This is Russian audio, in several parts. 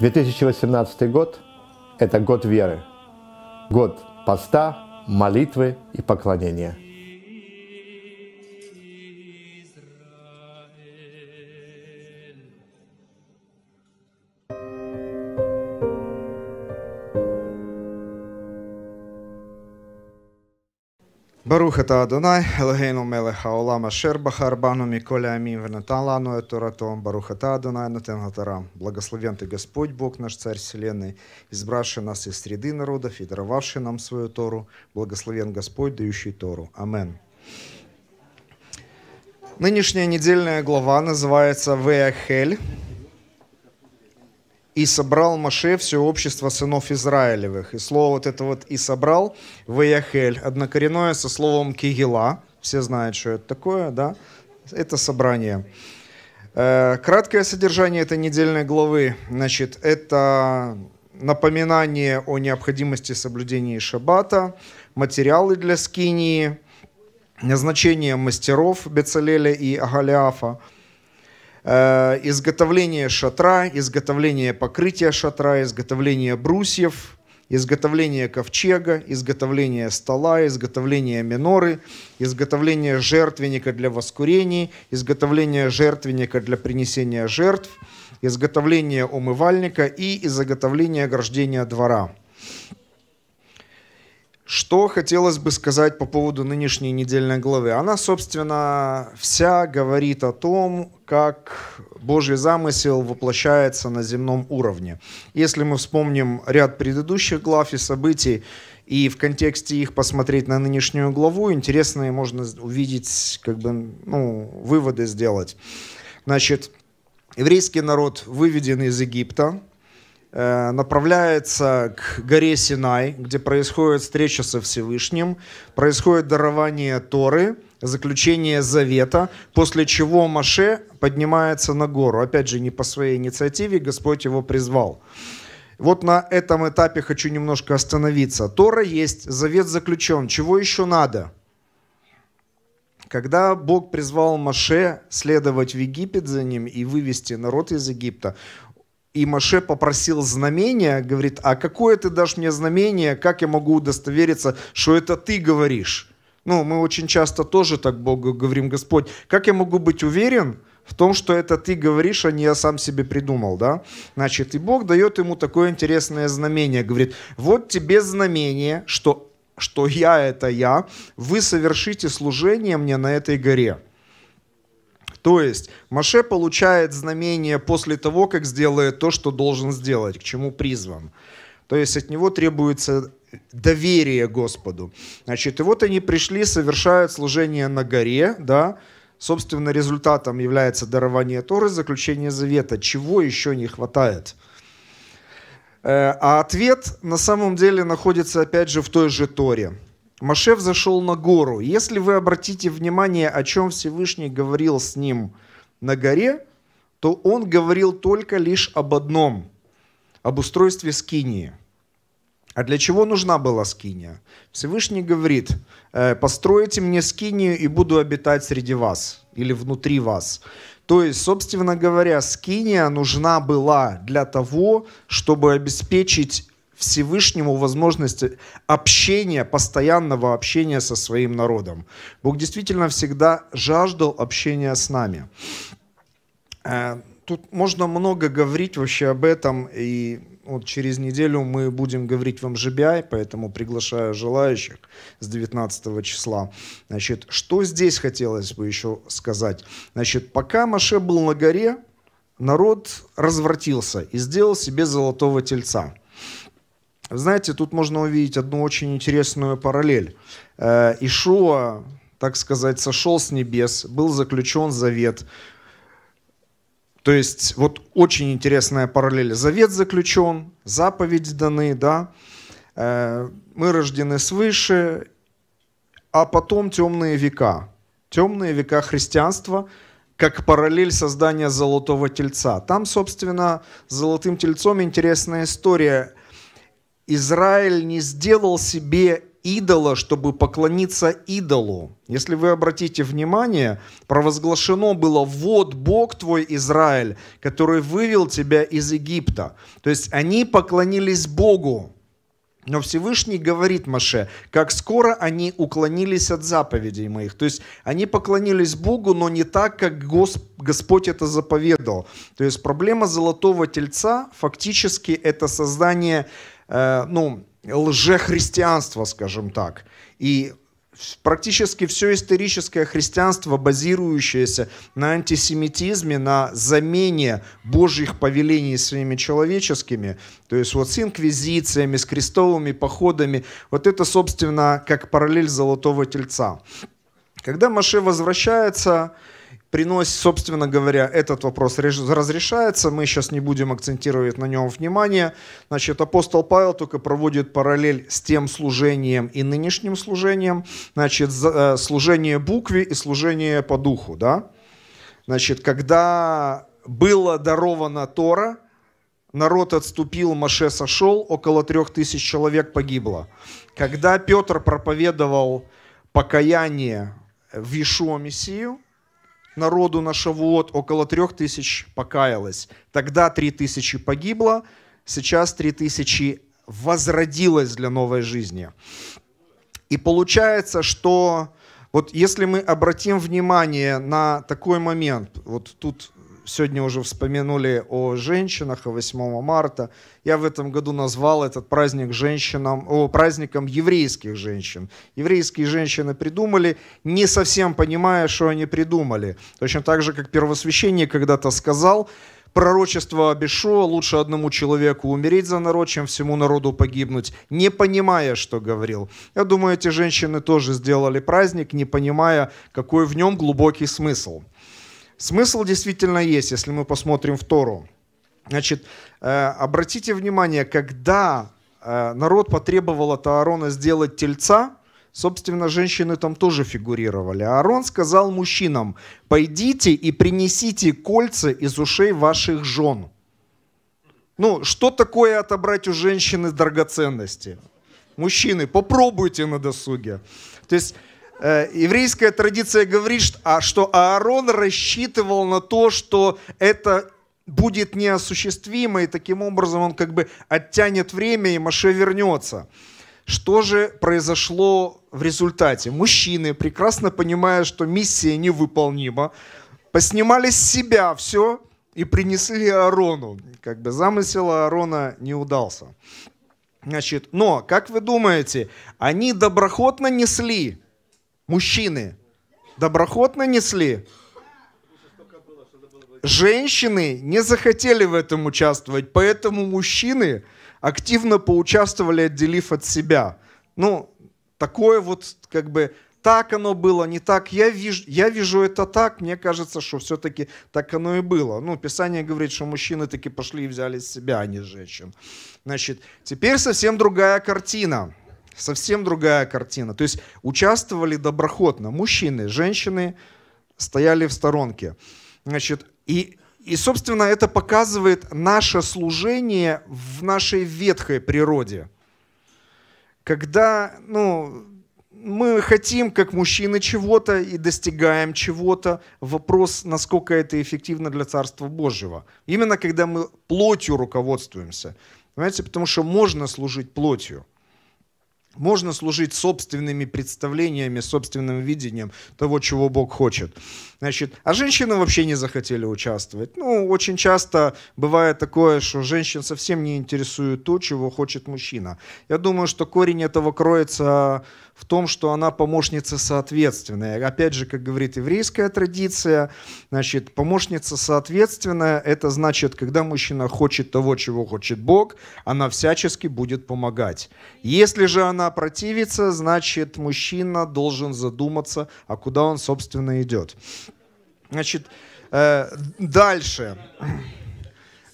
2018 год – это год веры, год поста, молитвы и поклонения – Баруха та Адонай, Елогейну Мелеха Олама Шербаха, Арбану Миколя Амин Венаталану Эторатом, Баруха та Адонай Натенгатарам. Благословен ты Господь, Бог наш, Царь Вселенной, избравший нас из среды народов и даровавший нам свою Тору. Благословен Господь, дающий Тору. Амен. Нынешняя недельная глава называется «Веахель», и собрал Маше все общество сынов Израилевых. И слово вот это вот «и собрал» — «ваяхель», однокоренное со словом «кигела». Все знают, что это такое, да? Это собрание. Э, краткое содержание этой недельной главы, значит, это напоминание о необходимости соблюдения шаббата, материалы для скинии, назначение мастеров Бецалеля и Агалиафа — Э, изготовление шатра, изготовление покрытия шатра, изготовление брусьев, изготовление ковчега, изготовление стола, изготовление миноры, изготовление жертвенника для воскурений, изготовление жертвенника для принесения жертв, изготовление умывальника и изготовление ограждения двора. Что хотелось бы сказать по поводу нынешней недельной главы? Она, собственно, вся говорит о том, как Божий замысел воплощается на земном уровне. Если мы вспомним ряд предыдущих глав и событий, и в контексте их посмотреть на нынешнюю главу, интересно, можно увидеть, как бы, ну, выводы сделать. Значит, еврейский народ выведен из Египта, Э, направляется к горе Синай, где происходит встреча со Всевышним, происходит дарование Торы, заключение завета, после чего Маше поднимается на гору. Опять же, не по своей инициативе, Господь его призвал. Вот на этом этапе хочу немножко остановиться. Тора есть, завет заключен. Чего еще надо? Когда Бог призвал Маше следовать в Египет за ним и вывести народ из Египта, и Маше попросил знамения, говорит, а какое ты дашь мне знамение, как я могу удостовериться, что это ты говоришь? Ну, мы очень часто тоже так Богу говорим, Господь, как я могу быть уверен в том, что это ты говоришь, а не я сам себе придумал, да? Значит, и Бог дает ему такое интересное знамение, говорит, вот тебе знамение, что, что я это я, вы совершите служение мне на этой горе. То есть Маше получает знамение после того, как сделает то, что должен сделать, к чему призван. То есть от него требуется доверие Господу. Значит, и вот они пришли, совершают служение на горе, да, Собственно, результатом является дарование Торы, заключение завета. Чего еще не хватает? Э, а ответ на самом деле находится опять же в той же Торе. Маше взошел на гору. Если вы обратите внимание, о чем Всевышний говорил с ним на горе, то он говорил только лишь об одном – об устройстве скинии. А для чего нужна была скиния? Всевышний говорит, «Э, постройте мне скинию и буду обитать среди вас или внутри вас. То есть, собственно говоря, скиния нужна была для того, чтобы обеспечить Всевышнему возможность общения, постоянного общения со своим народом. Бог действительно всегда жаждал общения с нами. Э, тут можно много говорить вообще об этом, и вот через неделю мы будем говорить в МЖБИ, а, поэтому приглашаю желающих с 19 числа. Значит, что здесь хотелось бы еще сказать? Значит, пока Маше был на горе, народ развратился и сделал себе золотого тельца – знаете, тут можно увидеть одну очень интересную параллель. Э, Ишуа, так сказать, сошел с небес, был заключен завет. То есть вот очень интересная параллель. Завет заключен, заповеди даны, да. Э, мы рождены свыше, а потом темные века. Темные века христианства как параллель создания золотого тельца. Там, собственно, с золотым тельцом интересная история – Израиль не сделал себе идола, чтобы поклониться идолу. Если вы обратите внимание, провозглашено было «Вот Бог твой, Израиль, который вывел тебя из Египта». То есть они поклонились Богу. Но Всевышний говорит Маше, как скоро они уклонились от заповедей моих. То есть они поклонились Богу, но не так, как Господь это заповедал. То есть проблема золотого тельца фактически это создание Э, ну, лжехристианство, скажем так. И практически все историческое христианство, базирующееся на антисемитизме, на замене божьих повелений своими человеческими, то есть вот с инквизициями, с крестовыми походами, вот это, собственно, как параллель золотого тельца. Когда Маше возвращается, приносит, собственно говоря, этот вопрос разрешается. Мы сейчас не будем акцентировать на нем внимание. Значит, апостол Павел только проводит параллель с тем служением и нынешним служением. Значит, э, служение букве и служение по духу, да? Значит, когда было даровано Тора, народ отступил, Маше сошел, около трех тысяч человек погибло. Когда Петр проповедовал покаяние в Ишуа Мессию, народу на Шавуот, около трех тысяч покаялось. Тогда три тысячи погибло, сейчас три тысячи возродилось для новой жизни. И получается, что вот если мы обратим внимание на такой момент, вот тут сегодня уже вспомянули о женщинах, и 8 марта. Я в этом году назвал этот праздник женщинам, о, праздником еврейских женщин. Еврейские женщины придумали, не совсем понимая, что они придумали. Точно так же, как первосвященник когда-то сказал, пророчество Абишо, лучше одному человеку умереть за народ, чем всему народу погибнуть, не понимая, что говорил. Я думаю, эти женщины тоже сделали праздник, не понимая, какой в нем глубокий смысл. Смысл действительно есть, если мы посмотрим в Тору. Значит, э, обратите внимание, когда э, народ потребовал от Аарона сделать тельца, собственно, женщины там тоже фигурировали. Аарон сказал мужчинам, пойдите и принесите кольца из ушей ваших жен. Ну, что такое отобрать у женщины драгоценности? Мужчины, попробуйте на досуге. То есть Э, еврейская традиция говорит, а, что Аарон рассчитывал на то, что это будет неосуществимо, и таким образом он как бы оттянет время, и Маше вернется. Что же произошло в результате? Мужчины, прекрасно понимая, что миссия невыполнима, поснимали с себя все и принесли Аарону. Как бы замысел Аарона не удался. Значит, но, как вы думаете, они доброхотно несли мужчины доброхотно нанесли, Женщины не захотели в этом участвовать, поэтому мужчины активно поучаствовали, отделив от себя. Ну, такое вот как бы так оно было, не так. Я вижу, я вижу это так, мне кажется, что все-таки так оно и было. Ну, Писание говорит, что мужчины таки пошли и взяли себя, а не женщин. Значит, теперь совсем другая картина совсем другая картина. То есть участвовали доброхотно мужчины, женщины стояли в сторонке. Значит, и, и, собственно, это показывает наше служение в нашей ветхой природе. Когда, ну, мы хотим, как мужчины, чего-то и достигаем чего-то. Вопрос, насколько это эффективно для Царства Божьего. Именно когда мы плотью руководствуемся. Понимаете, потому что можно служить плотью. Можно служить собственными представлениями, собственным видением того, чего Бог хочет. Значит, а женщины вообще не захотели участвовать. Ну, очень часто бывает такое, что женщин совсем не интересует то, чего хочет мужчина. Я думаю, что корень этого кроется в том, что она помощница соответственная. Опять же, как говорит еврейская традиция, значит, помощница соответственная, это значит, когда мужчина хочет того, чего хочет Бог, она всячески будет помогать. Если же она женщина противится, значит, мужчина должен задуматься, а куда он, собственно, идет. Значит, э, дальше.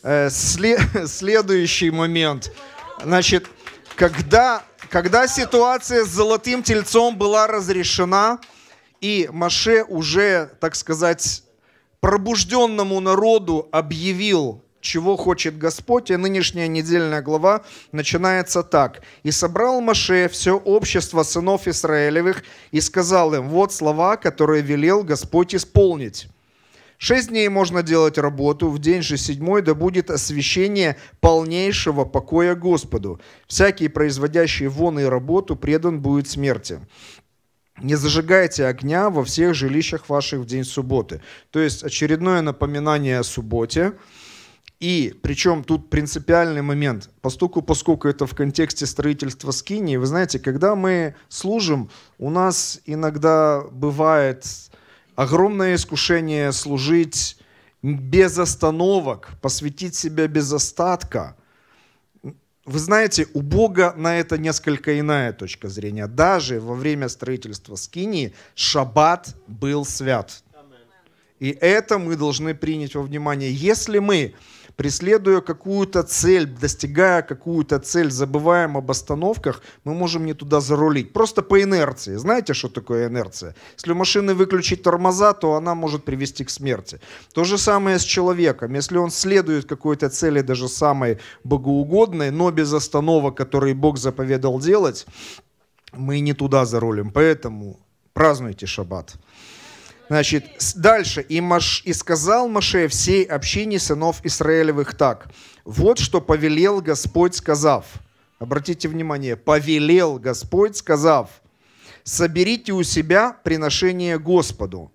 Э, сле следующий момент. Значит, когда, когда ситуация с золотым тельцом была разрешена, и Маше уже, так сказать, пробужденному народу объявил чего хочет Господь, и нынешняя недельная глава начинается так. «И собрал Маше все общество сынов Израилевых и сказал им, вот слова, которые велел Господь исполнить». Шесть дней можно делать работу, в день же седьмой да будет освящение полнейшего покоя Господу. Всякий, производящий вон и работу, предан будет смерти. Не зажигайте огня во всех жилищах ваших в день субботы. То есть очередное напоминание о субботе – и причем тут принципиальный момент, поскольку, поскольку это в контексте строительства скинии, вы знаете, когда мы служим, у нас иногда бывает огромное искушение служить без остановок, посвятить себя без остатка. Вы знаете, у Бога на это несколько иная точка зрения. Даже во время строительства скинии шаббат был свят. И это мы должны принять во внимание. Если мы преследуя какую-то цель, достигая какую-то цель, забываем об остановках, мы можем не туда зарулить. Просто по инерции. Знаете, что такое инерция? Если у машины выключить тормоза, то она может привести к смерти. То же самое с человеком. Если он следует какой-то цели, даже самой богоугодной, но без остановок, которые Бог заповедал делать, мы не туда зарулим. Поэтому празднуйте шаббат. Значит, дальше. «И, Маш... «И сказал Маше всей общине сынов Израилевых так, вот что повелел Господь, сказав». Обратите внимание, «повелел Господь, сказав, соберите у себя приношение Господу».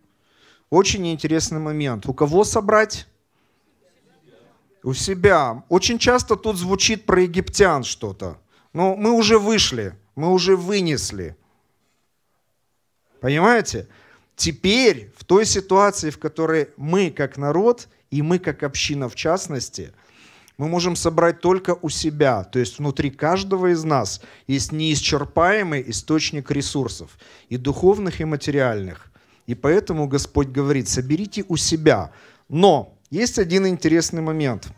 Очень интересный момент. У кого собрать? У себя. Очень часто тут звучит про египтян что-то. Но мы уже вышли, мы уже вынесли. Понимаете? Теперь, в той ситуации, в которой мы как народ и мы как община в частности, мы можем собрать только у себя, то есть внутри каждого из нас есть неисчерпаемый источник ресурсов, и духовных, и материальных. И поэтому Господь говорит, соберите у себя. Но есть один интересный момент.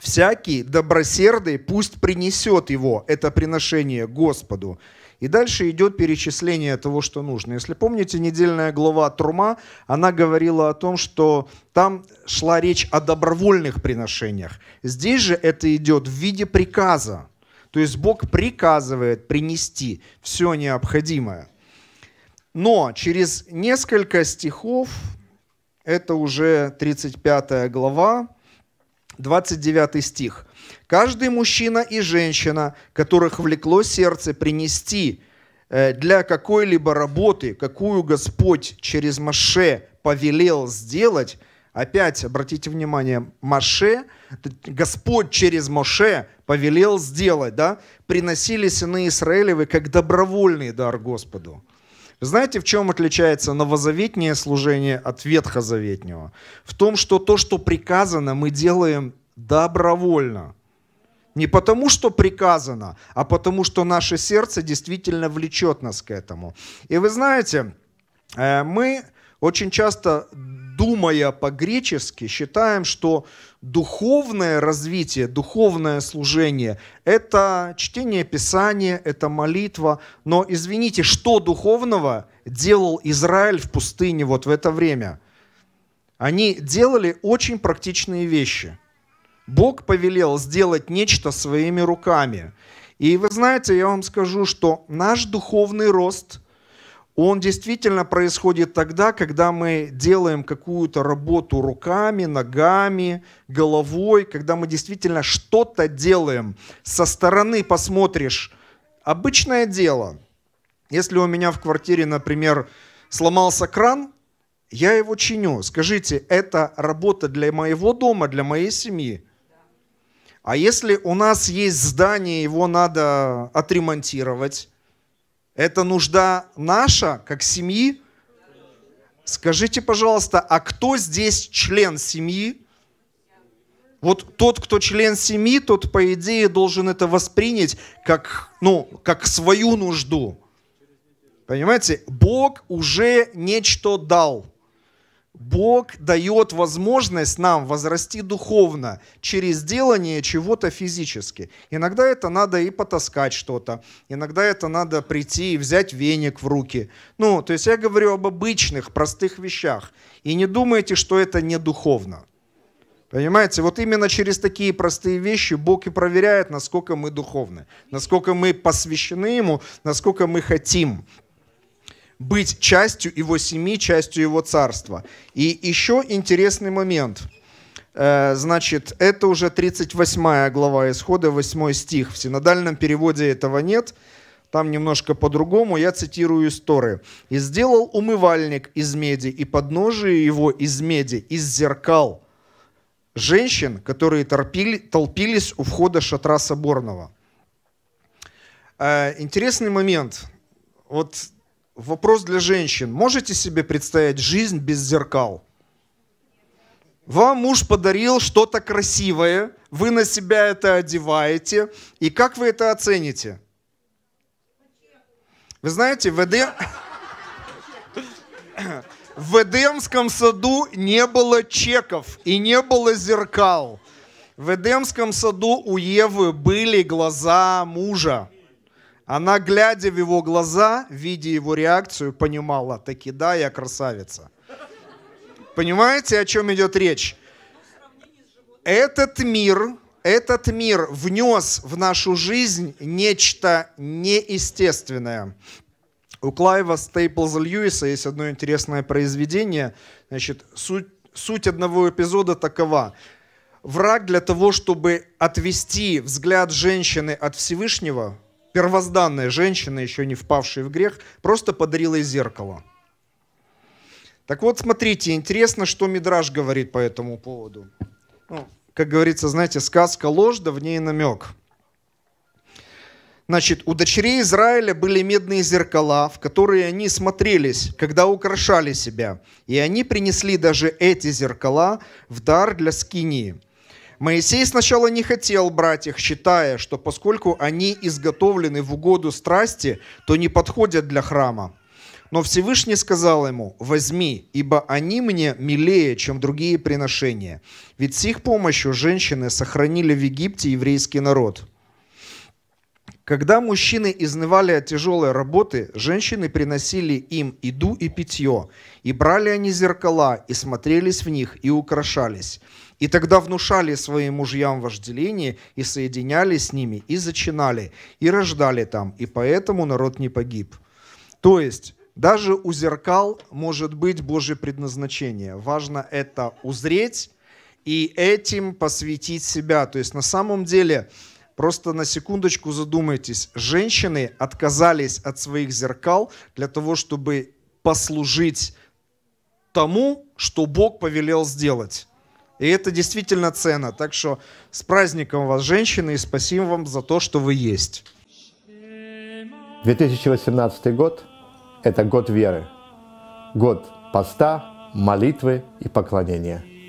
Всякий добросердый пусть принесет его, это приношение Господу, и дальше идет перечисление того, что нужно. Если помните, недельная глава Трума, она говорила о том, что там шла речь о добровольных приношениях. Здесь же это идет в виде приказа. То есть Бог приказывает принести все необходимое. Но через несколько стихов, это уже 35 глава, 29 стих. «Каждый мужчина и женщина, которых влекло сердце принести э, для какой-либо работы, какую Господь через Маше повелел сделать, Опять обратите внимание, Маше, Господь через Моше повелел сделать, да, приносили сыны Израилевы как добровольный дар Господу. Знаете, в чем отличается новозаветнее служение от ветхозаветнего? В том, что то, что приказано, мы делаем добровольно. Не потому, что приказано, а потому, что наше сердце действительно влечет нас к этому. И вы знаете, э, мы очень часто думая по-гречески, считаем, что духовное развитие, духовное служение – это чтение Писания, это молитва. Но, извините, что духовного делал Израиль в пустыне вот в это время? Они делали очень практичные вещи. Бог повелел сделать нечто своими руками. И вы знаете, я вам скажу, что наш духовный рост – он действительно происходит тогда, когда мы делаем какую-то работу руками, ногами, головой, когда мы действительно что-то делаем. Со стороны посмотришь, обычное дело. Если у меня в квартире, например, сломался кран, я его чиню. Скажите, это работа для моего дома, для моей семьи? А если у нас есть здание, его надо отремонтировать, это нужда наша, как семьи? Скажите, пожалуйста, а кто здесь член семьи? Вот тот, кто член семьи, тот, по идее, должен это воспринять как, ну, как свою нужду. Понимаете, Бог уже нечто дал – Бог дает возможность нам возрасти духовно через делание чего-то физически. Иногда это надо и потаскать что-то, иногда это надо прийти и взять веник в руки. Ну, то есть я говорю об обычных, простых вещах. И не думайте, что это не духовно. Понимаете, вот именно через такие простые вещи Бог и проверяет, насколько мы духовны, насколько мы посвящены Ему, насколько мы хотим быть частью его семьи, частью его царства. И еще интересный момент. Э, значит, это уже 38 глава исхода, 8 стих. В синодальном переводе этого нет. Там немножко по-другому, я цитирую из «И сделал умывальник из меди, и подножие его из меди, из зеркал женщин, которые торпили, толпились у входа шатра соборного». Э, интересный момент. Вот Вопрос для женщин. Можете себе представить жизнь без зеркал? Вам муж подарил что-то красивое, вы на себя это одеваете, и как вы это оцените? Вы знаете, в, Эдем... в Эдемском саду не было чеков и не было зеркал. В Эдемском саду у Евы были глаза мужа. Она, глядя в его глаза, видя его реакцию, понимала, таки да, я красавица. Понимаете, о чем идет речь? Этот мир, этот мир внес в нашу жизнь нечто неестественное. У Клайва Стейплза Льюиса есть одно интересное произведение. Значит, суть, суть одного эпизода такова. Враг для того, чтобы отвести взгляд женщины от Всевышнего, первозданная женщина, еще не впавшая в грех, просто подарила ей зеркало. Так вот, смотрите, интересно, что Мидраж говорит по этому поводу. Ну, как говорится, знаете, сказка ложь, да в ней намек. Значит, у дочерей Израиля были медные зеркала, в которые они смотрелись, когда украшали себя. И они принесли даже эти зеркала в дар для скинии – Моисей сначала не хотел брать их, считая, что поскольку они изготовлены в угоду страсти, то не подходят для храма. Но Всевышний сказал ему, возьми, ибо они мне милее, чем другие приношения. Ведь с их помощью женщины сохранили в Египте еврейский народ. Когда мужчины изнывали от тяжелой работы, женщины приносили им еду и питье, и брали они зеркала, и смотрелись в них, и украшались. И тогда внушали своим мужьям вожделение и соединяли с ними, и зачинали, и рождали там, и поэтому народ не погиб. То есть даже у зеркал может быть Божье предназначение. Важно это узреть и этим посвятить себя. То есть на самом деле, просто на секундочку задумайтесь, женщины отказались от своих зеркал для того, чтобы послужить тому, что Бог повелел сделать. И это действительно цена. Так что с праздником вас, женщины, и спасибо вам за то, что вы есть. 2018 год – это год веры, год поста, молитвы и поклонения –